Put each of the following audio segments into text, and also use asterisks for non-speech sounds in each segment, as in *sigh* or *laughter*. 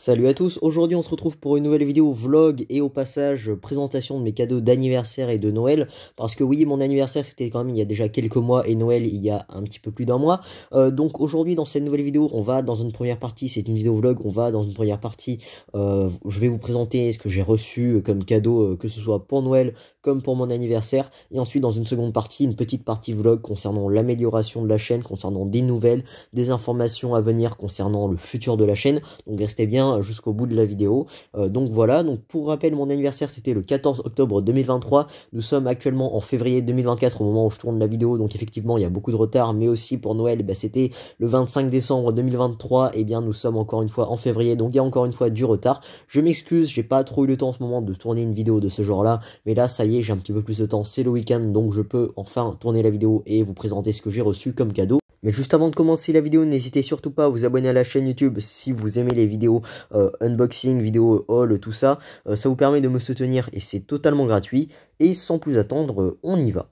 Salut à tous, aujourd'hui on se retrouve pour une nouvelle vidéo vlog et au passage euh, présentation de mes cadeaux d'anniversaire et de Noël parce que oui mon anniversaire c'était quand même il y a déjà quelques mois et Noël il y a un petit peu plus d'un mois euh, donc aujourd'hui dans cette nouvelle vidéo on va dans une première partie, c'est une vidéo vlog, on va dans une première partie euh, je vais vous présenter ce que j'ai reçu comme cadeau que ce soit pour Noël pour mon anniversaire. Et ensuite, dans une seconde partie, une petite partie vlog concernant l'amélioration de la chaîne, concernant des nouvelles, des informations à venir concernant le futur de la chaîne. Donc restez bien jusqu'au bout de la vidéo. Euh, donc voilà, donc pour rappel, mon anniversaire c'était le 14 octobre 2023. Nous sommes actuellement en février 2024 au moment où je tourne la vidéo. Donc effectivement, il y a beaucoup de retard, mais aussi pour Noël, bah, c'était le 25 décembre 2023. Et eh bien, nous sommes encore une fois en février, donc il y a encore une fois du retard. Je m'excuse, j'ai pas trop eu le temps en ce moment de tourner une vidéo de ce genre-là, mais là, ça y est j'ai un petit peu plus de temps, c'est le week-end, donc je peux enfin tourner la vidéo et vous présenter ce que j'ai reçu comme cadeau. Mais juste avant de commencer la vidéo, n'hésitez surtout pas à vous abonner à la chaîne YouTube si vous aimez les vidéos euh, unboxing, vidéos haul, tout ça. Euh, ça vous permet de me soutenir et c'est totalement gratuit. Et sans plus attendre, on y va.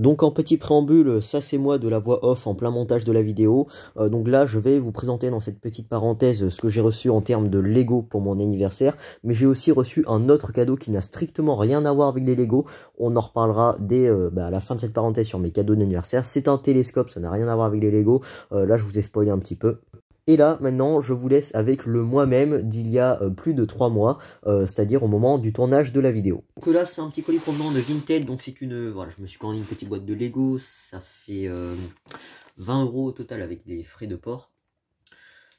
Donc en petit préambule, ça c'est moi de la voix off en plein montage de la vidéo. Euh, donc là je vais vous présenter dans cette petite parenthèse ce que j'ai reçu en termes de Lego pour mon anniversaire. Mais j'ai aussi reçu un autre cadeau qui n'a strictement rien à voir avec les Lego. On en reparlera dès euh, bah, à la fin de cette parenthèse sur mes cadeaux d'anniversaire. C'est un télescope, ça n'a rien à voir avec les Lego. Euh, là je vous ai spoilé un petit peu. Et là, maintenant, je vous laisse avec le moi-même d'il y a euh, plus de 3 mois, euh, c'est-à-dire au moment du tournage de la vidéo. Donc là, c'est un petit colis provenant de Vinted, donc c'est une... Voilà, je me suis commandé une petite boîte de Lego, ça fait 20 euh, euros au total avec des frais de port.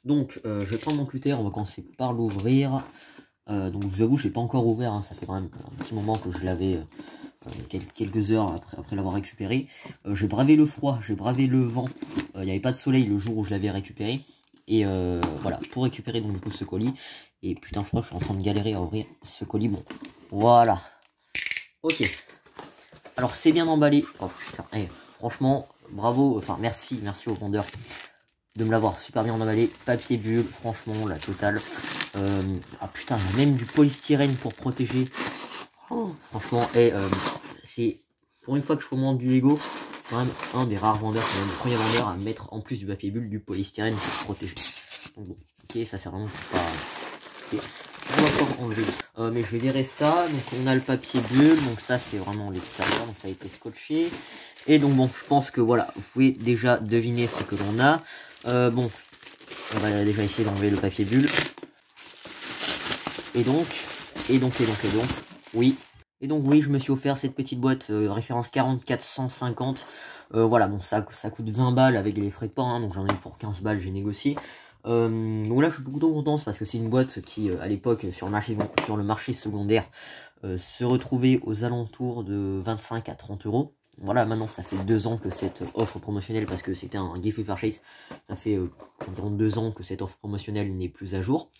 Donc, je vais prendre mon cutter, on va commencer par l'ouvrir. donc, je vous avoue, je l'ai pas encore ouvert, hein, ça fait quand même un petit moment que je l'avais... quelques heures après l'avoir récupéré. j'ai bravé le froid, j'ai bravé le vent, il n'y avait pas de soleil le jour où je l'avais récupéré. Et euh, voilà, pour récupérer donc ce colis. Et putain, je crois que je suis en train de galérer à ouvrir ce colis. Bon, voilà. Ok. Alors, c'est bien emballé. Oh putain, eh, franchement, bravo. Enfin, merci, merci au vendeur de me l'avoir super bien emballé. Papier bulle, franchement, la totale. Euh, ah putain, même du polystyrène pour protéger. Oh, franchement, et eh, euh, c'est pour une fois que je commande du Lego, même un des rares vendeurs, c'est le premier vendeur à mettre en plus du papier bulle du polystyrène pour protéger. Donc ok, ça c'est vraiment pas... On va encore enlever. Euh, mais je vais virer ça. Donc on a le papier bulle, donc ça c'est vraiment l'extérieur, donc ça a été scotché. Et donc bon, je pense que voilà, vous pouvez déjà deviner ce que l'on a. Euh, bon, on va déjà essayer d'enlever le papier bulle. Et donc, et donc, et donc, et donc, oui, et donc oui, je me suis offert cette petite boîte euh, référence 4450. Euh, voilà, bon, ça, ça coûte 20 balles avec les frais de port, hein, donc j'en ai pour 15 balles, j'ai négocié. Euh, donc là, je suis plutôt content parce que c'est une boîte qui, à l'époque, sur, le marché, secondaire, se retrouvait aux alentours de 25 à 30 euros. Voilà, maintenant ça fait deux ans que cette offre promotionnelle, parce que c'était un gift purchase, ça fait environ deux ans que cette offre promotionnelle n'est plus à jour.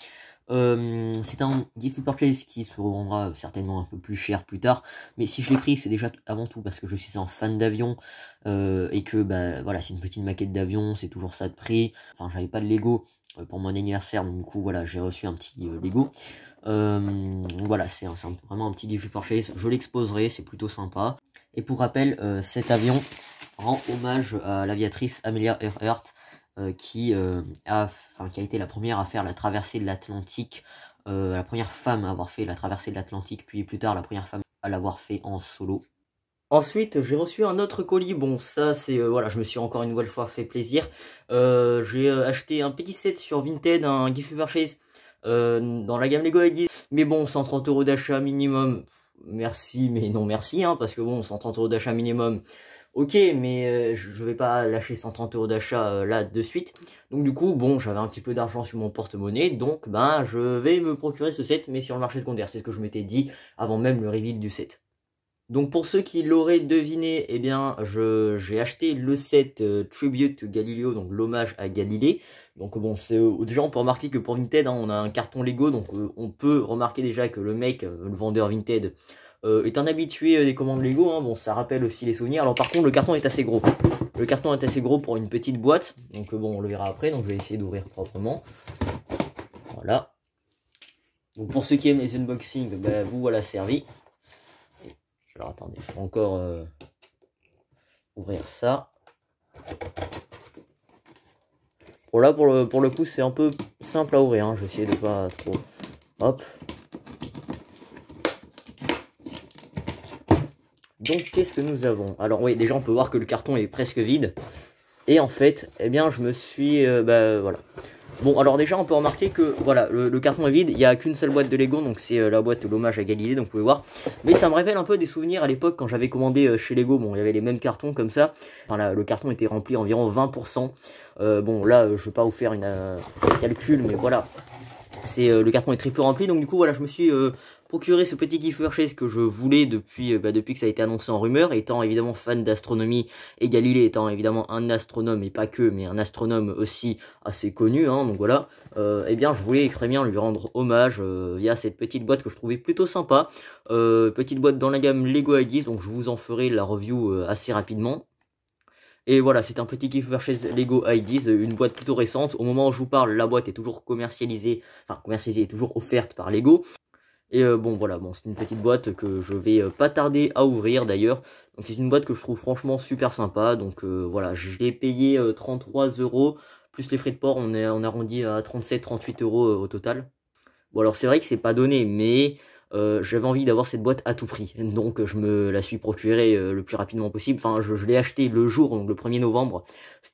Euh, c'est un Gift Purchase qui se revendra certainement un peu plus cher plus tard, mais si je l'ai pris, c'est déjà avant tout parce que je suis un fan d'avion euh, et que bah, voilà, c'est une petite maquette d'avion, c'est toujours ça de prix. Enfin, j'avais pas de Lego euh, pour mon anniversaire, donc coup, voilà, j'ai reçu un petit Lego. voilà, c'est vraiment un petit Gift Purchase, je l'exposerai, c'est plutôt sympa. Et pour rappel, cet avion rend hommage à l'aviatrice Amelia Earhart euh, qui, euh, a, qui a été la première à faire la traversée de l'Atlantique, euh, la première femme à avoir fait la traversée de l'Atlantique, puis plus tard la première femme à l'avoir fait en solo. Ensuite, j'ai reçu un autre colis. Bon, ça, c'est... voilà, je me suis encore une nouvelle fois fait plaisir. j'ai acheté un petit set sur Vinted, un gift purchase, dans la gamme Lego Ideas. Mais bon, 130 euros d'achat minimum. Merci, mais non merci, hein, parce que bon, 130 euros d'achat minimum, ok, mais euh, je vais pas lâcher 130 euros d'achat euh, là de suite. Donc du coup, bon, j'avais un petit peu d'argent sur mon porte-monnaie, donc ben je vais me procurer ce set, mais sur le marché secondaire. C'est ce que je m'étais dit avant même le reveal du set. Donc pour ceux qui l'auraient deviné, eh bien j'ai acheté le set euh, Tribute to Galileo, donc l'hommage à Galilée. Donc bon, déjà on peut remarquer que pour Vinted, hein, on a un carton Lego, donc on peut remarquer déjà que le mec, le vendeur Vinted, euh, est un habitué euh, des commandes Lego, hein. bon ça rappelle aussi les souvenirs. Alors par contre le carton est assez gros. Le carton est assez gros pour une petite boîte, donc euh, bon on le verra après, donc je vais essayer d'ouvrir proprement. Voilà. Donc pour ceux qui aiment les unboxings, bah, vous voilà servi. Alors attendez, je encore ouvrir ça. Bon pour le, pour le coup c'est un peu simple à ouvrir, hein. je vais essayer de pas trop... Hop, qu'est-ce que nous avons Alors oui, déjà on peut voir que le carton est presque vide. Et en fait, eh bien je me suis... Euh, bah, voilà. Bon, alors déjà, on peut remarquer que voilà, le, carton est vide, il n'y a qu'une seule boîte de Lego, donc c'est euh, la boîte l'hommage à Galilée, donc vous pouvez voir. Mais ça me rappelle un peu des souvenirs à l'époque quand j'avais commandé euh, chez Lego, bon, il y avait les mêmes cartons comme ça. Enfin, le carton était rempli environ 20%. bon, là, je ne vais pas vous faire une, un calcul, mais voilà, c'est le carton est très peu rempli, donc du coup, voilà, je me suis procurer ce petit gift Chase que je voulais depuis, euh, bah, depuis que ça a été annoncé en rumeur, étant évidemment fan d'astronomie et Galilée étant évidemment un astronome et pas que, mais un astronome aussi assez connu, hein, donc voilà, euh, eh bien je voulais très bien lui rendre hommage euh, via cette petite boîte que je trouvais plutôt sympa, petite boîte dans la gamme Lego Ideas, donc je vous en ferai la review assez rapidement, et voilà, c'est un petit gift chez Lego IDs, une boîte plutôt récente. Au moment où je vous parle, la boîte est toujours commercialisée, enfin commercialisée, et toujours offerte par Lego. Et euh, bon, voilà, bon, c'est une petite boîte que je vais euh, pas tarder à ouvrir d'ailleurs. Donc c'est une boîte que je trouve franchement super sympa. Donc euh, voilà, j'ai payé 33 euros, plus les frais de port, on est on arrondi à 37-38 euros au total. Bon alors c'est vrai que c'est pas donné, mais j'avais envie d'avoir cette boîte à tout prix. *laughs* Donc je me la suis procurée le plus rapidement possible. Enfin, je, l'ai acheté le jour, donc le 1er novembre.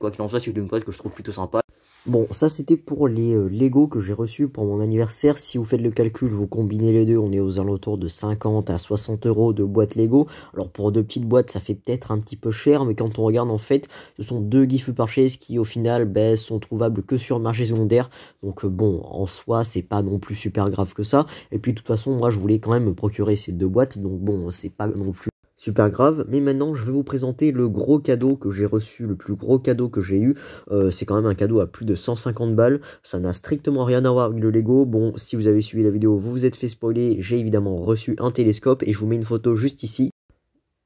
Quoi qu'il en soit, c'est une boîte que je trouve plutôt sympa. Bon, ça c'était pour les euh, Lego que j'ai reçus pour mon anniversaire. Si vous faites le calcul, vous combinez les deux, on est aux alentours de 50 à 60 euros de boîtes Lego. Alors pour deux petites boîtes, ça fait peut-être un petit peu cher, mais quand on regarde en fait, ce sont deux par parchés qui au final ben, sont trouvables que sur le marché secondaire. Donc euh, bon, en soi, c'est pas non plus super grave que ça. Et puis de toute façon, moi je voulais quand même me procurer ces deux boîtes, donc bon, c'est pas non plus super grave. Mais maintenant, je vais vous présenter le gros cadeau que j'ai reçu, le plus gros cadeau que j'ai eu. Euh, c'est quand même un cadeau à plus de 150 balles. Ça n'a strictement rien à voir avec le Lego. Bon, si vous avez suivi la vidéo, vous vous êtes fait spoiler. J'ai évidemment reçu un télescope et je vous mets une photo juste ici.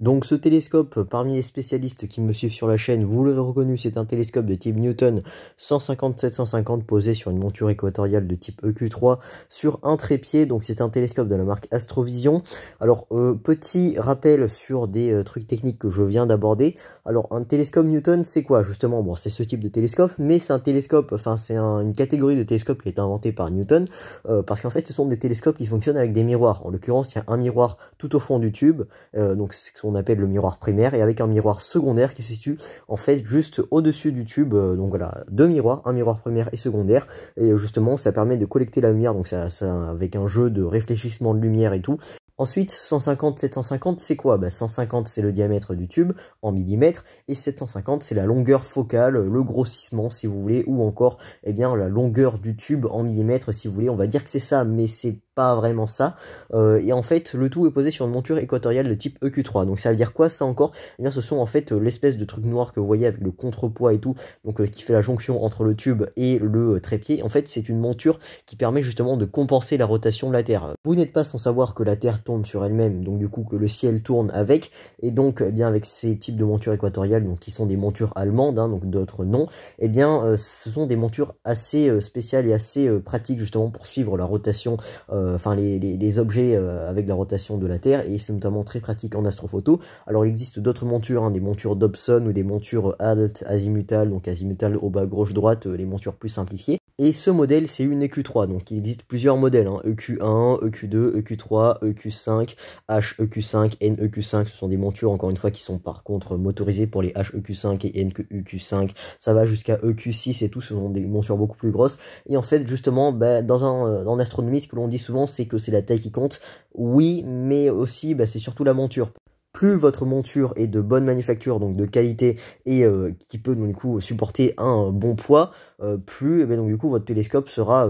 Donc ce télescope, parmi les spécialistes qui me suivent sur la chaîne, vous l'avez reconnu, c'est un télescope de type Newton 150-750 posé sur une monture équatoriale de type EQ3 sur un trépied. Donc c'est un télescope de la marque Astrovision. Alors euh, petit rappel sur des euh, trucs techniques que je viens d'aborder. Alors un télescope Newton, c'est quoi justement Bon, c'est ce type de télescope, mais c'est un télescope, enfin c'est une catégorie de télescope qui a été inventée par Newton euh, parce qu'en fait ce sont des télescopes qui fonctionnent avec des miroirs. En l'occurrence, il y a un miroir tout au fond du tube, donc ce sont on appelle le miroir primaire, et avec un miroir secondaire qui se situe en fait juste au-dessus du tube. Euh, donc voilà, deux miroirs, un miroir primaire et secondaire, et euh, justement ça permet de collecter la lumière, donc ça, ça avec un jeu de réfléchissement de lumière et tout, Ensuite, 150, 750, c'est quoi 150, bah, c'est le diamètre du tube en millimètres, et 750, c'est la longueur focale, le grossissement, si vous voulez, ou encore, eh bien, la longueur du tube en millimètres, si vous voulez. On va dire que c'est ça, mais c'est pas vraiment ça. Euh, et en fait, le tout est posé sur une monture équatoriale de type EQ3. Donc ça veut dire quoi ça encore eh bien, ce sont en fait l'espèce de truc noir que vous voyez avec le contrepoids et tout, donc euh, qui fait la jonction entre le tube et le euh, trépied. En fait, c'est une monture qui permet justement de compenser la rotation de la Terre. Vous n'êtes pas sans savoir que la Terre tombe sur elle-même, donc du coup que le ciel tourne avec, et donc eh bien avec ces types de montures équatoriales, donc qui sont des montures allemandes, hein, donc d'autres non, et eh bien euh, ce sont des montures assez euh, spéciales et assez euh, pratiques justement pour suivre la rotation, enfin les, objets avec la rotation de la Terre, et c'est notamment très pratique en astrophoto. Alors il existe d'autres montures, hein, des montures Dobson ou des montures Alt, azimutal donc azimutal au bas, gauche, droite, les montures plus simplifiées, et ce modèle, c'est une EQ3. Donc il existe plusieurs modèles. EQ1, EQ2, EQ3, EQ5, HEQ5, NEQ5. Ce sont des montures, encore une fois, qui sont par contre motorisées pour les HEQ5 et NEQ5. Ça va jusqu'à EQ6 et tout. Ce sont des montures beaucoup plus grosses. Et en fait, justement, dans, un, ce que l'on dit souvent, c'est que c'est la taille qui compte. Oui, mais aussi, c'est surtout la monture plus votre monture est de bonne manufacture, donc de qualité, et euh, qui peut donc du coup supporter un euh, bon poids, euh, plus eh donc, du coup votre télescope sera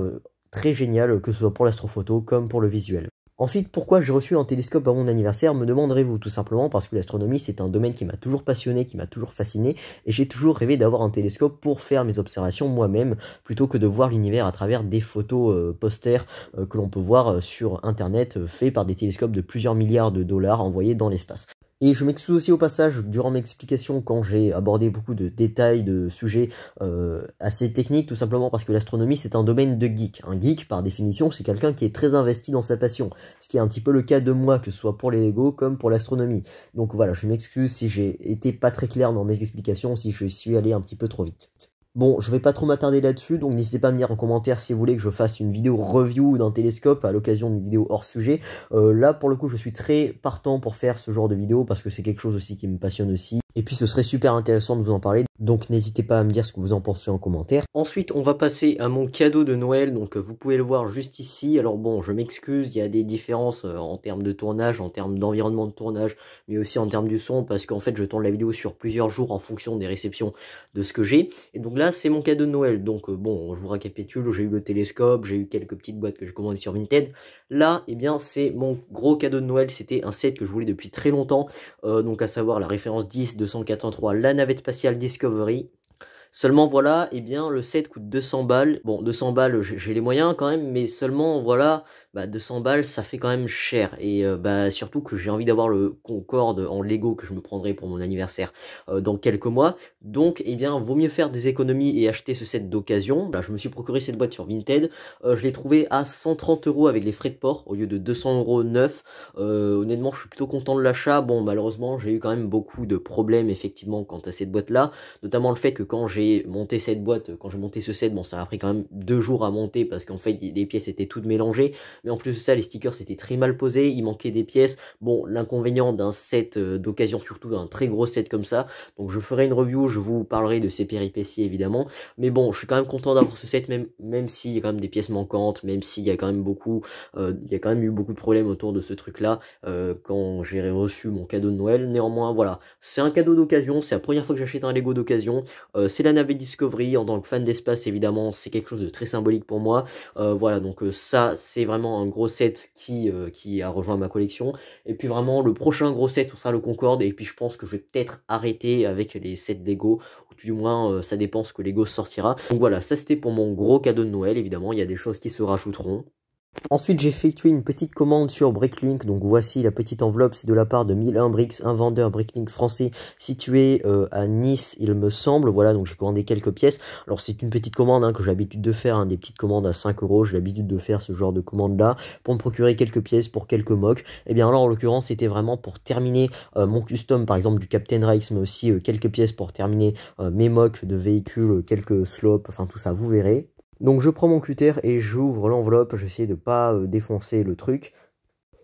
très génial, que ce soit pour l'astrophoto comme pour le visuel. Ensuite, pourquoi j'ai reçu un télescope à mon anniversaire, me demanderez-vous tout simplement parce que l'astronomie c'est un domaine qui m'a toujours passionné, qui m'a toujours fasciné, et j'ai toujours rêvé d'avoir un télescope pour faire mes observations moi-même, plutôt que de voir l'univers à travers des photos euh, posters euh, que l'on peut voir euh, sur Internet, faites faits par des télescopes de plusieurs milliards de dollars envoyés dans l'espace. Et je m'excuse aussi au passage, durant mes explications, quand j'ai abordé beaucoup de détails, de sujets euh, assez techniques, tout simplement parce que l'astronomie, c'est un domaine de geek. Un geek, par définition, c'est quelqu'un qui est très investi dans sa passion, ce qui est un petit peu le cas de moi, que ce soit pour les Lego comme pour l'astronomie. Donc voilà, je m'excuse si j'ai été pas très clair dans mes explications, si je suis allé un petit peu trop vite. Bon, je vais pas trop m'attarder là-dessus, donc n'hésitez pas à me dire en commentaire si vous voulez que je fasse une vidéo review d'un télescope à l'occasion d'une vidéo hors sujet. Euh, là, pour le coup, je suis très partant pour faire ce genre de vidéo parce que c'est quelque chose aussi qui me passionne aussi. Et puis ce serait super intéressant de vous en parler, donc n'hésitez pas à me dire ce que vous en pensez en commentaire. Ensuite, on va passer à mon cadeau de Noël, donc vous pouvez le voir juste ici. Alors bon, je m'excuse, il y a des différences euh, en termes de tournage, en termes d'environnement de tournage, mais aussi en termes du son, parce qu'en fait je tourne la vidéo sur plusieurs jours en fonction des réceptions de ce que j'ai. Et donc là, c'est mon cadeau de Noël, donc euh, bon, je vous récapitule, j'ai eu le télescope, j'ai eu quelques petites boîtes que j'ai commandées sur Vinted. Là, et eh bien, c'est mon gros cadeau de Noël, c'était un set que je voulais depuis très longtemps, euh, donc à savoir la référence 10 243, la navette spatiale Discovery. Seulement voilà, et eh bien le set coûte 200 balles. Bon, 200 balles, j'ai les moyens quand même, mais seulement voilà, bah, 200 balles, ça fait quand même cher. Et euh, bah surtout que j'ai envie d'avoir le Concorde en Lego que je me prendrai pour mon anniversaire euh, dans quelques mois. Donc, et eh bien, vaut mieux faire des économies et acheter ce set d'occasion. Bah, je me suis procuré cette boîte sur Vinted. Euh, je l'ai trouvé à 130 euros avec les frais de port au lieu de 200 euros neuf. Honnêtement, je suis plutôt content de l'achat. Bon, malheureusement, j'ai eu quand même beaucoup de problèmes effectivement quant à cette boîte-là, notamment le fait que quand j'ai monté cette boîte, quand j'ai monté ce set, bon, ça a pris quand même deux jours à monter parce qu'en fait, les pièces étaient toutes mélangées. Mais en plus de ça, les stickers c'était très mal posés, il manquait des pièces. Bon, l'inconvénient d'un set euh, d'occasion, surtout d'un très gros set comme ça. Donc, je ferai une review, je vous parlerai de ces péripéties évidemment. Mais bon, je suis quand même content d'avoir ce set, même, même s'il y a quand même des pièces manquantes, même s'il y a quand même beaucoup, euh, il y a quand même eu beaucoup de problèmes autour de ce truc-là euh, quand j'ai reçu mon cadeau de Noël. Néanmoins, voilà, c'est un cadeau d'occasion, c'est la première fois que j'achète un Lego d'occasion. c'est la avait Discovery, en tant que fan d'espace évidemment, c'est quelque chose de très symbolique pour moi. Euh, voilà, donc euh, ça c'est vraiment un gros set qui, euh, qui a rejoint ma collection. Et puis vraiment le prochain gros set ce sera le Concorde, et puis je pense que je vais peut-être arrêter avec les sets Lego, ou du moins ça dépend ce que Lego sortira. Donc voilà, ça c'était pour mon gros cadeau de Noël, évidemment, il y a des choses qui se rajouteront. Ensuite, j'ai effectué une petite commande sur Bricklink, donc voici la petite enveloppe, c'est de la part de 1001 Bricks, un vendeur Bricklink français situé euh, à Nice, il me semble, voilà, donc j'ai commandé quelques pièces. Alors c'est une petite commande hein, que j'ai l'habitude de faire, hein, des petites commandes à 5 euros, j'ai l'habitude de faire ce genre de commande-là, pour me procurer quelques pièces, pour quelques mocs, Et eh bien là, en l'occurrence, c'était vraiment pour terminer euh, mon custom, par exemple, du Captain Rex, mais aussi euh, quelques pièces pour terminer mes mocks de véhicules, quelques slopes, enfin tout ça, vous verrez. Donc je prends mon cutter et j'ouvre l'enveloppe, j'essaie de pas euh, défoncer le truc.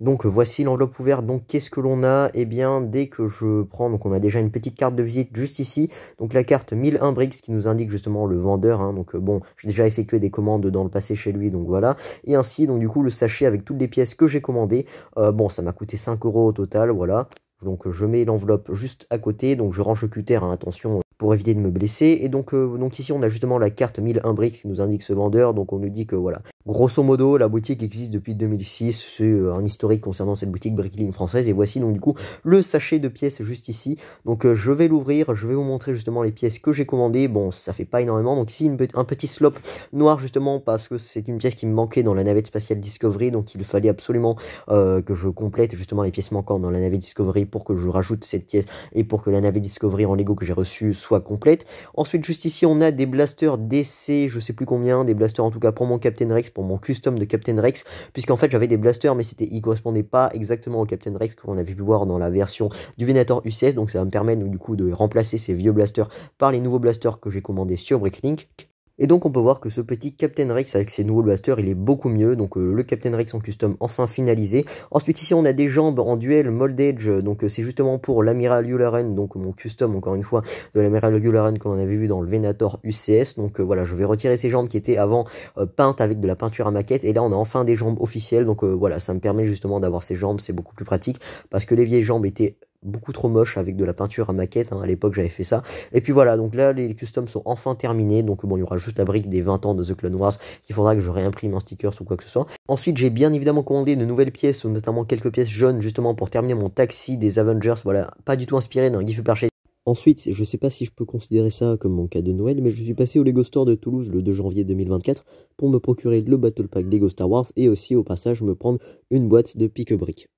Donc euh, voici l'enveloppe ouverte, donc qu'est-ce que l'on a Eh bien dès que je prends, donc on a déjà une petite carte de visite juste ici, donc la carte 1001 Bricks qui nous indique justement le vendeur, hein. donc euh, bon, j'ai déjà effectué des commandes dans le passé chez lui, donc voilà, et ainsi donc du coup le sachet avec toutes les pièces que j'ai commandées, bon ça m'a coûté 5 euros au total, voilà, donc je mets l'enveloppe juste à côté, donc je range le cutter, hein. attention pour éviter de me blesser. Et donc, euh, donc ici, on a justement la carte 1001 bricks qui nous indique ce vendeur. Donc, on nous dit que voilà, grosso modo, la boutique existe depuis 2006. C'est euh, un historique concernant cette boutique Brickling française. Et voici donc du coup le sachet de pièces juste ici. Donc, euh, je vais l'ouvrir. Je vais vous montrer justement les pièces que j'ai commandées. Bon, ça fait pas énormément. Donc ici, une, un petit slope noir justement parce que c'est une pièce qui me manquait dans la navette spatiale Discovery. Donc, il fallait absolument que je complète justement les pièces manquantes dans la navette Discovery pour que je rajoute cette pièce et pour que la navette Discovery en Lego que j'ai reçue soit complète. Ensuite, juste ici, on a des blasters DC, je sais plus combien, des blasters en tout cas pour mon Captain Rex, pour mon custom de Captain Rex, puisqu'en fait j'avais des blasters, mais c'était ils correspondait pas exactement au Captain Rex qu'on avait pu voir dans la version du Venator UCS, donc ça va me permettre du coup de remplacer ces vieux blasters par les nouveaux blasters que j'ai commandés sur Bricklink. Et donc on peut voir que ce petit Captain Rex avec ses nouveaux blasters, il est beaucoup mieux. Donc euh, le Captain Rex en custom enfin finalisé. Ensuite ici on a des jambes en duel moldage. Donc euh, c'est justement pour l'amiral Yularen, donc mon custom encore une fois de l'amiral Yularen on avait vu dans le Venator UCS. Donc euh, voilà, je vais retirer ces jambes qui étaient avant peintes avec de la peinture à maquette. Et là on a enfin des jambes officielles. Donc voilà, ça me permet justement d'avoir ces jambes, c'est beaucoup plus pratique parce que les vieilles jambes étaient beaucoup trop moche avec de la peinture à maquette. Hein. À l'époque, j'avais fait ça. Et puis voilà, donc là, les customs sont enfin terminés. Donc bon, il y aura juste la brique des 20 ans de The Clone Wars qu'il faudra que je réimprime en stickers ou quoi que ce soit. Ensuite, j'ai bien évidemment commandé de nouvelles pièces, notamment quelques pièces jaunes, justement pour terminer mon taxi des Avengers. Voilà, pas du tout inspiré d'un Gifu perché Ensuite, je sais pas si je peux considérer ça comme mon cas de Noël, mais je suis passé au Lego Store de Toulouse le 2 janvier 2024 pour me procurer le Battle Pack Lego Star Wars et aussi au passage me prendre une boîte de pique-briques.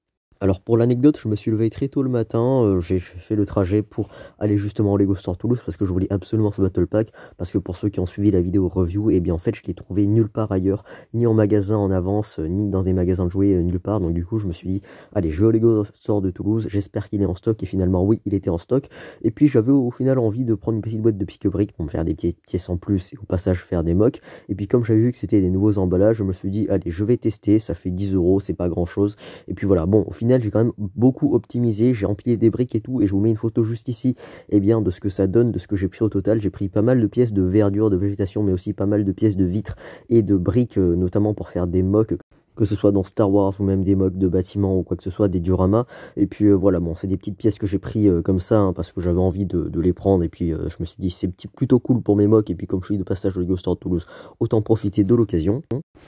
Alors pour l'anecdote, je me suis levé très tôt le matin, euh, j'ai fait le trajet pour aller justement au Lego Store Toulouse parce que je voulais absolument ce Battle Pack, parce que pour ceux qui ont suivi la vidéo review, et eh bien en fait je l'ai trouvé nulle part ailleurs, ni en magasin en avance, euh, ni dans des magasins de jouets, euh, nulle part, donc du coup je me suis dit, allez je vais au Lego Store de Toulouse, j'espère qu'il est en stock, et finalement oui il était en stock, et puis j'avais au final envie de prendre une petite boîte de pique-briques pour me faire des petites pièces en plus, et au passage faire des mocs et puis comme j'avais vu que c'était des nouveaux emballages, je me suis dit, allez je vais tester, ça fait 10 euros, c'est pas grand chose, et puis voilà, bon au final j'ai quand même beaucoup optimisé, j'ai empilé des briques et tout, et je vous mets une photo juste ici, et eh bien, de ce que ça donne, de ce que j'ai pris au total. J'ai pris pas mal de pièces de verdure, de végétation, mais aussi pas mal de pièces de vitres et de briques, euh, notamment pour faire des mocs que ce soit dans Star Wars ou même des mocs de bâtiments ou quoi que ce soit, des dioramas. Et puis euh, voilà, bon, c'est des petites pièces que j'ai pris euh, comme ça hein, parce que j'avais envie de, les prendre. Et puis euh, je me suis dit, c'est plutôt cool pour mes mocs, Et puis comme je suis de passage au Lego Store de Toulouse, autant profiter de l'occasion.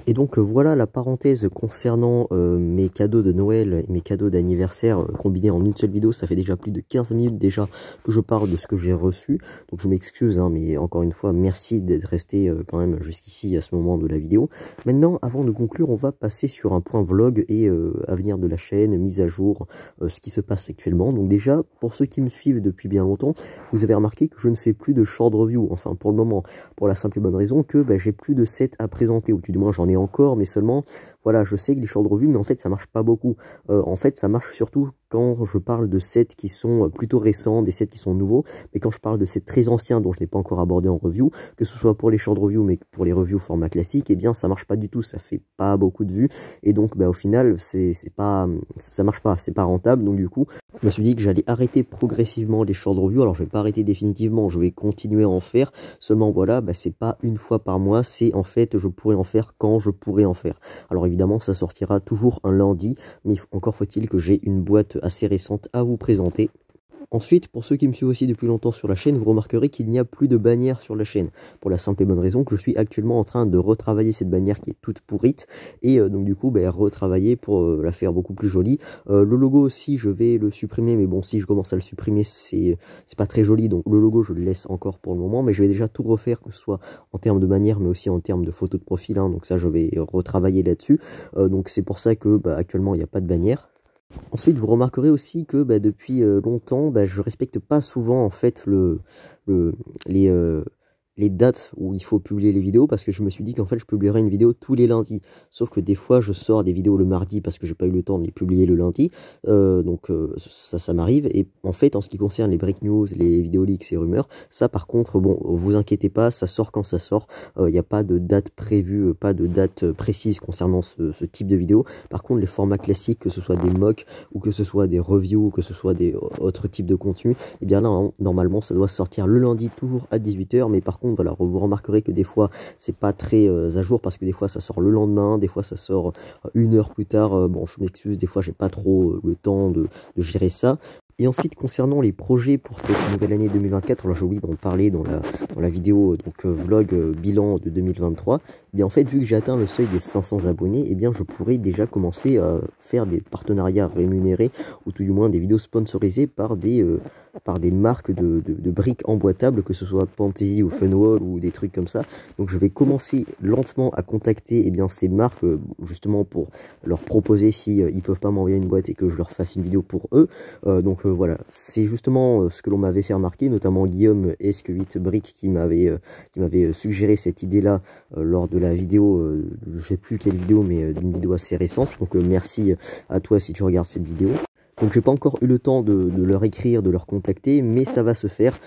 Et donc voilà la parenthèse concernant mes cadeaux de Noël et mes cadeaux d'anniversaire combinés en une seule vidéo. Ça fait déjà plus de 15 minutes déjà que je parle de ce que j'ai reçu. Donc je m'excuse, hein, mais encore une fois, merci d'être resté quand même jusqu'ici à ce moment de la vidéo. Maintenant, avant de conclure, on va passer sur un point vlog et avenir euh, de la chaîne, mise à jour, euh, ce qui se passe actuellement. Donc déjà, pour ceux qui me suivent depuis bien longtemps, vous avez remarqué que je ne fais plus de short review, enfin pour le moment, pour la simple et bonne raison que bah, j'ai plus de 7 à présenter, ou du moins j'en ai encore, mais seulement voilà, je sais que les shorts de revue, mais en fait, ça marche pas beaucoup. Euh, en fait, ça marche surtout quand je parle de sets qui sont euh, plutôt récents, des sets qui sont nouveaux, mais quand je parle de sets très anciens dont je n'ai pas encore abordé en review, que ce soit pour les shorts de review, mais pour les reviews format classique, eh bien, ça marche pas du tout, ça fait pas beaucoup de vues, et donc, bah, au final, c'est pas, ça marche pas, c'est pas rentable, donc du coup, je me suis dit que j'allais arrêter progressivement les de reviews. Alors, je vais pas arrêter définitivement, je vais continuer à en faire. Seulement, voilà, bah, c'est pas une fois par mois, c'est en fait, je pourrais en faire quand je pourrais en faire. Alors, évidemment ça sortira toujours un lundi, mais encore faut-il que j'ai une boîte assez récente à vous présenter. Ensuite, pour ceux qui me suivent aussi depuis longtemps sur la chaîne, vous remarquerez qu'il n'y a plus de bannière sur la chaîne. Pour la simple et bonne raison que je suis actuellement en train de retravailler cette bannière qui est toute pourrite. Et euh, donc du coup, bah, retravailler pour euh, la faire beaucoup plus jolie. Euh, le logo aussi, je vais le supprimer. Mais bon, si je commence à le supprimer, c'est pas très joli. Donc le logo, je le laisse encore pour le moment. Mais je vais déjà tout refaire, que ce soit en termes de bannière, mais aussi en termes de photos de profil. Hein. donc ça, je vais retravailler là-dessus. donc c'est pour ça que bah, actuellement, il n'y a pas de bannière. Ensuite, vous remarquerez aussi que bah, depuis euh, longtemps, je bah, je respecte pas souvent en fait le, le les, euh, les dates où il faut publier les vidéos parce que je me suis dit qu'en fait je publierai une vidéo tous les lundis. Sauf que des fois je sors des vidéos le mardi parce que j'ai pas eu le temps de les publier le lundi. Euh, donc euh, ça, ça m'arrive. Et en fait, en ce qui concerne les break news, les vidéos leaks et rumeurs, ça par contre, bon, vous inquiétez pas, ça sort quand ça sort. Il euh, n'y a pas de date prévue, pas de date précise concernant ce, type de vidéo. Par contre, les formats classiques, que ce soit des mocks ou que ce soit des reviews, ou que ce soit des autres types de contenu, et eh bien là, normalement, ça doit sortir le lundi toujours à 18h. Mais par contre, vous remarquerez que des fois c'est pas très euh, à jour parce que des fois ça sort le lendemain, des fois ça sort euh, une heure plus tard. Euh, bon, je m'excuse, des fois j'ai pas trop le temps de, de gérer ça. Et ensuite, concernant les projets pour cette nouvelle année 2024, alors j'ai oublié d'en parler dans la, dans la vidéo, donc vlog bilan de 2023, en fait, vu que j'ai atteint le seuil des 500 abonnés, et eh bien je pourrais déjà commencer à faire des partenariats rémunérés ou tout du moins des vidéos sponsorisées par des, euh, par des marques de, briques emboîtables, que ce soit Fantasy ou Funwall ou des trucs comme ça. Donc je vais commencer lentement à contacter et eh bien ces marques euh, justement pour leur proposer si euh, peuvent pas m'envoyer une boîte et que je leur fasse une vidéo pour eux. donc voilà, c'est justement ce que l'on m'avait fait remarquer, notamment Guillaume Esque 8 Briques qui m'avait m'avait suggéré cette idée là lors de vidéo, euh, je sais plus quelle vidéo, mais euh, d'une vidéo assez récente. Donc euh, merci à toi si tu regardes cette vidéo. Donc j'ai pas encore eu le temps de, leur écrire, de leur contacter, mais ça va se faire.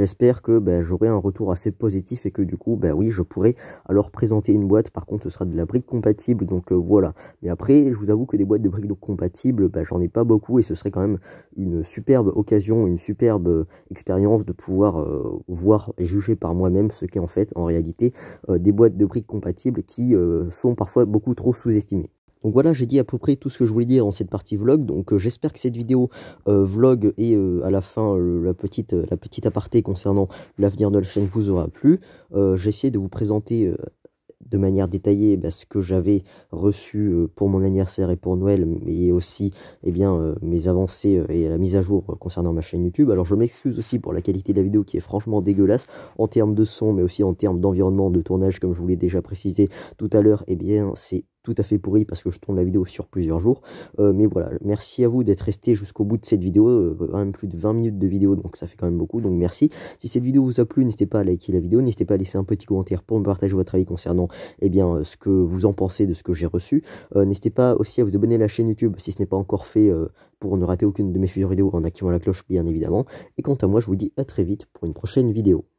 J'espère que ben, j'aurai un retour assez positif et que du coup, ben, oui, je pourrai alors présenter une boîte. Par contre, ce sera de la brique compatible, donc euh, voilà. Mais après, je vous avoue que des boîtes de briques compatibles, ben, j'en ai pas beaucoup et ce serait quand même une superbe occasion, une superbe euh, expérience de pouvoir euh, voir et juger par moi-même ce qu'est en fait, en réalité, des boîtes de briques compatibles qui sont parfois beaucoup trop sous-estimées. Donc voilà, j'ai dit à peu près tout ce que je voulais dire en cette partie vlog. Donc euh, j'espère que cette vidéo euh, vlog et euh, à la fin la, petite, la petite aparté concernant l'avenir de la chaîne vous aura plu. j'ai essayé de vous présenter de manière détaillée bah, ce que j'avais reçu pour mon anniversaire et pour Noël, mais aussi eh bien, mes avancées et la mise à jour concernant ma chaîne YouTube. Alors je m'excuse aussi pour la qualité de la vidéo qui est franchement dégueulasse en termes de son, mais aussi en termes d'environnement de tournage, comme je vous l'ai déjà précisé tout à l'heure. et eh bien, c'est tout à fait pourri parce que je tourne la vidéo sur plusieurs jours. Euh, mais voilà, merci à vous d'être resté jusqu'au bout de cette vidéo, euh, quand même plus de 20 minutes de vidéo, donc ça fait quand même beaucoup, donc merci. Si cette vidéo vous a plu, n'hésitez pas à liker la vidéo, n'hésitez pas à laisser un petit commentaire pour me partager votre avis concernant eh bien, euh, ce que vous en pensez de ce que j'ai reçu. n'hésitez pas aussi à vous abonner à la chaîne YouTube si ce n'est pas encore fait pour ne rater aucune de mes futures vidéos en activant la cloche bien évidemment. Et quant à moi, je vous dis à très vite pour une prochaine vidéo.